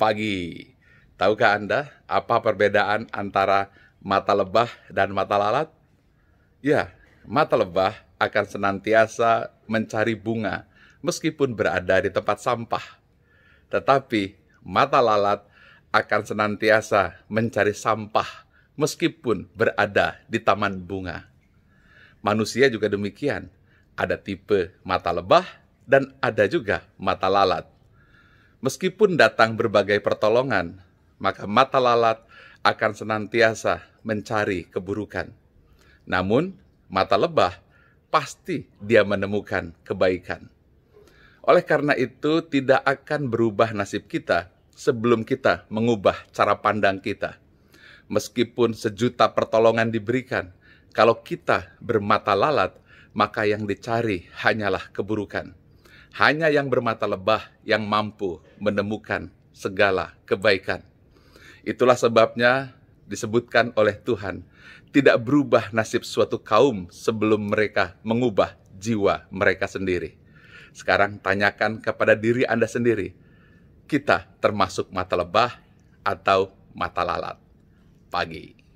pagi. Tahukah Anda apa perbedaan antara mata lebah dan mata lalat? Ya, mata lebah akan senantiasa mencari bunga meskipun berada di tempat sampah. Tetapi mata lalat akan senantiasa mencari sampah meskipun berada di taman bunga. Manusia juga demikian. Ada tipe mata lebah dan ada juga mata lalat. Meskipun datang berbagai pertolongan, maka mata lalat akan senantiasa mencari keburukan. Namun, mata lebah pasti dia menemukan kebaikan. Oleh karena itu, tidak akan berubah nasib kita sebelum kita mengubah cara pandang kita. Meskipun sejuta pertolongan diberikan, kalau kita bermata lalat, maka yang dicari hanyalah keburukan. Hanya yang bermata lebah yang mampu menemukan segala kebaikan. Itulah sebabnya disebutkan oleh Tuhan, tidak berubah nasib suatu kaum sebelum mereka mengubah jiwa mereka sendiri. Sekarang tanyakan kepada diri Anda sendiri, kita termasuk mata lebah atau mata lalat? Pagi.